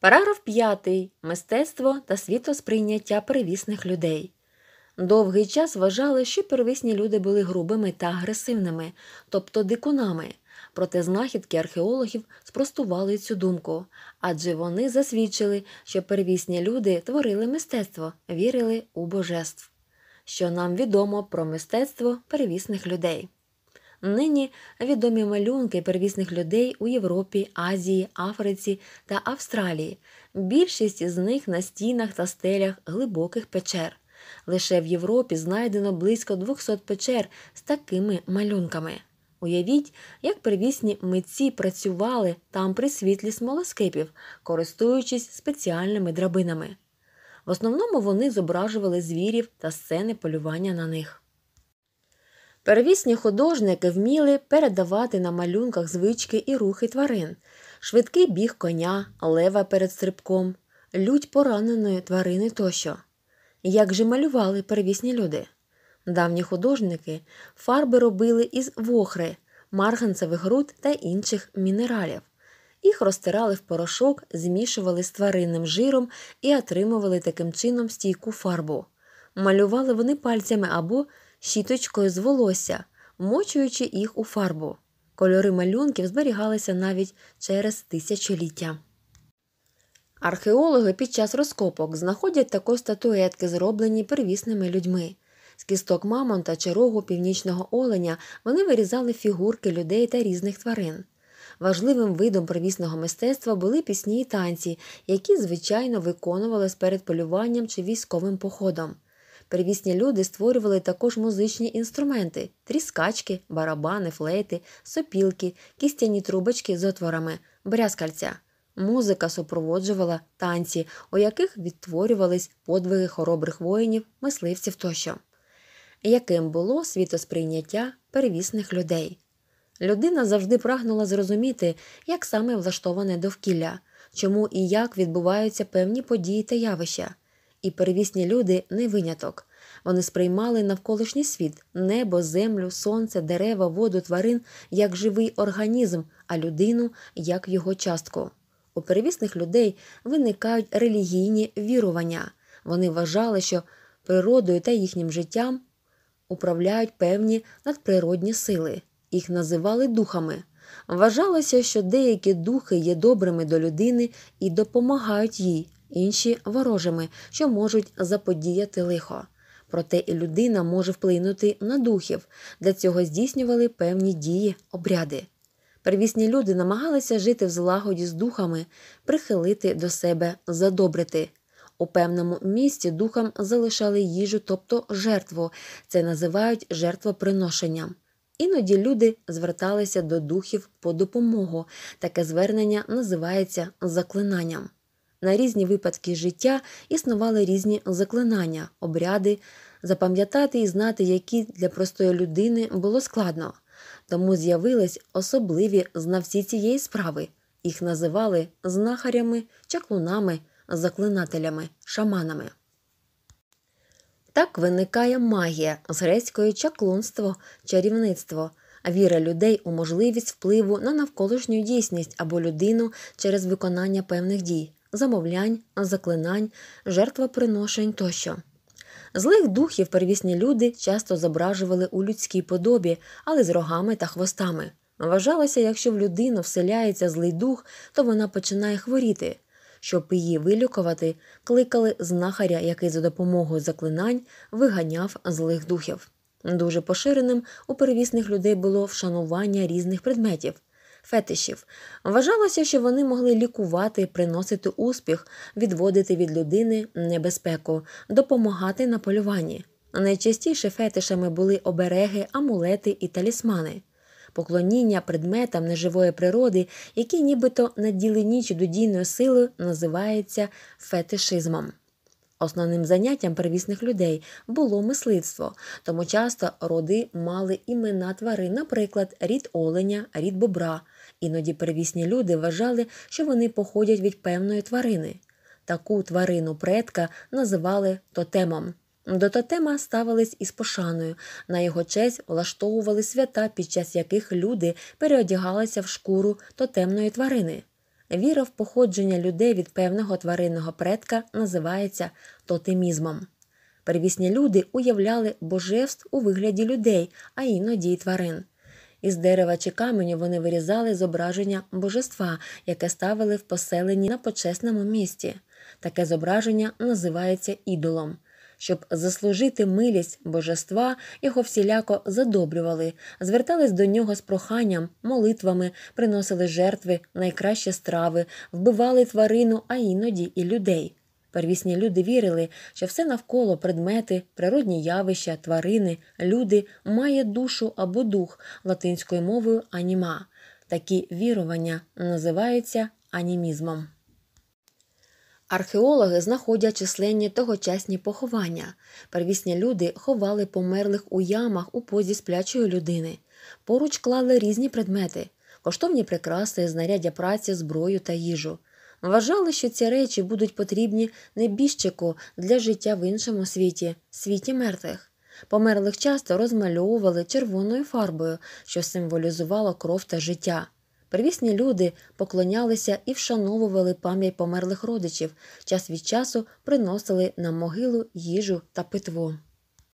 Параграф 5. Мистецтво та світосприйняття первісних людей. Довгий час вважали, що первісні люди були грубими та агресивними, тобто дикунами. Проте знахідки археологів спростували цю думку, адже вони засвідчили, що первісні люди творили мистецтво, вірили у божеств. Що нам відомо про мистецтво первісних людей. Нині відомі малюнки первісних людей у Європі, Азії, Африці та Австралії. Більшість з них на стінах та стелях глибоких печер. Лише в Європі знайдено близько 200 печер з такими малюнками. Уявіть, як первісні митці працювали там при світлі смолоскипів, користуючись спеціальними драбинами. В основному вони зображували звірів та сцени полювання на них. Перевісні художники вміли передавати на малюнках звички і рухи тварин, швидкий біг коня, лева перед стрибком, лють пораненої тварини тощо. Як же малювали первісні люди? Давні художники фарби робили із вохри, марганцевих руд та інших мінералів. Їх розтирали в порошок, змішували з тваринним жиром і отримували таким чином стійку фарбу. Малювали вони пальцями або щіточкою з волосся, мочуючи їх у фарбу. Кольори малюнків зберігалися навіть через тисячоліття. Археологи під час розкопок знаходять також статуетки, зроблені первісними людьми. З кісток мамонта чи рогу північного оленя вони вирізали фігурки людей та різних тварин. Важливим видом первісного мистецтва були пісні і танці, які звичайно виконувались перед полюванням чи військовим походом. Первісні люди створювали також музичні інструменти тріскачки, барабани, флейти, сопілки, кістяні трубочки з отворами, брязкальця. Музика супроводжувала танці, у яких відтворювались подвиги хоробрих воїнів, мисливців тощо. Яким було світосприйняття первісних людей? Людина завжди прагнула зрозуміти, як саме влаштоване довкілля, чому і як відбуваються певні події та явища і первісні люди не виняток. Вони сприймали навколишній світ, небо, землю, сонце, дерева, воду тварин як живий організм, а людину як його частку. У перевісних людей виникають релігійні вірування. Вони вважали, що природою та їхнім життям управляють певні надприродні сили, їх називали духами. Вважалося, що деякі духи є добрими до людини і допомагають їй, інші ворожими, що можуть заподіяти лихо. Проте і людина може вплинути на духів, для цього здійснювали певні дії, обряди. Первісні люди намагалися жити в злагоді з духами, прихилити до себе, задобрити. У певному місці духам залишали їжу, тобто жертву, це називають жертвоприношенням. Іноді люди зверталися до духів по допомогу. Таке звернення називається заклинанням. На різні випадки життя існували різні заклинання, обряди, запам'ятати і знати, які для простої людини було складно. Тому з'явились особливі знавці цієї справи. Їх називали знахарями, чаклунами, заклинателями, шаманами. Так виникає магія з грецької чаклунство, чарівництво, віра людей у можливість впливу на навколишню дійсність або людину через виконання певних дій замовлянь, заклинань, жертвоприношень тощо. Злих духів первісні люди часто зображували у людській подобі, але з рогами та хвостами. Вважалося, якщо в людину вселяється злий дух, то вона починає хворіти. Щоб її вилікувати, кликали знахаря, який за допомогою заклинань виганяв злих духів. Дуже поширеним у первісних людей було вшанування різних предметів фетишів. Вважалося, що вони могли лікувати, приносити успіх, відводити від людини небезпеку, допомагати на полюванні. Найчастіше фетишами були обереги, амулети і талісмани. Поклоніння предметам неживої природи, які нібито наділені чудодійною силою, називається фетишизмом. Основним заняттям первісних людей було мисливство, тому часто роди мали імена тварин, наприклад, рід оленя, рід бобра. Іноді первісні люди вважали, що вони походять від певної тварини. Таку тварину предка називали тотемом. До тотема ставились із пошаною. На його честь влаштовували свята, під час яких люди переодягалися в шкуру тотемної тварини. Віра в походження людей від певного тваринного предка називається тотемізмом. Первісні люди уявляли божевств у вигляді людей, а іноді й тварин. Із дерева чи каменю вони вирізали зображення божества, яке ставили в поселенні на почесному місці. Таке зображення називається ідолом. Щоб заслужити милість божества, його всіляко задобрювали, звертались до нього з проханням, молитвами, приносили жертви, найкращі страви, вбивали тварину, а іноді і людей. Первісні люди вірили, що все навколо предмети, природні явища, тварини, люди має душу або дух латинською мовою аніма. Такі вірування називаються анімізмом. Археологи знаходять численні тогочасні поховання. Первісні люди ховали померлих у ямах у позі сплячої людини. Поруч клали різні предмети коштовні прикраси, знаряддя праці, зброю та їжу. Вважали, що ці речі будуть потрібні небіжчику для життя в іншому світі світі мертвих. Померлих часто розмальовували червоною фарбою, що символізувало кров та життя. Привісні люди поклонялися і вшановували пам'ять померлих родичів, час від часу приносили на могилу їжу та питво.